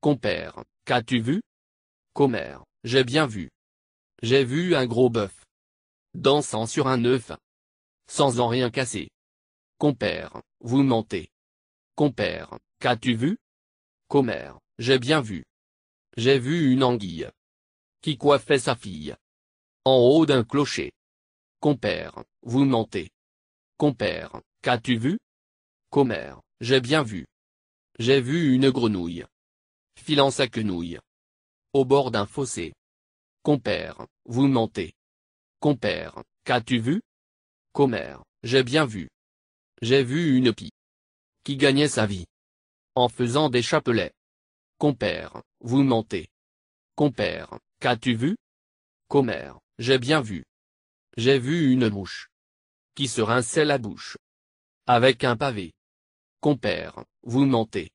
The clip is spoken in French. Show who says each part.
Speaker 1: Compère, qu'as-tu vu Commère, j'ai bien vu. J'ai vu un gros bœuf. Dansant sur un œuf. Sans en rien casser. Compère, vous mentez. Compère, qu'as-tu vu Commère, j'ai bien vu. J'ai vu une anguille. Qui coiffait sa fille. En haut d'un clocher. Compère, vous mentez. Compère, qu'as-tu vu Commère, j'ai bien vu. J'ai vu une grenouille filant sa quenouille. Au bord d'un fossé. Compère, vous mentez. Compère, qu'as-tu vu Commère, j'ai bien vu. J'ai vu une pie. Qui gagnait sa vie. En faisant des chapelets. Compère, vous mentez. Compère, qu'as-tu vu Commère, j'ai bien vu. J'ai vu une mouche. Qui se rinçait la bouche. Avec un pavé. Compère, vous mentez.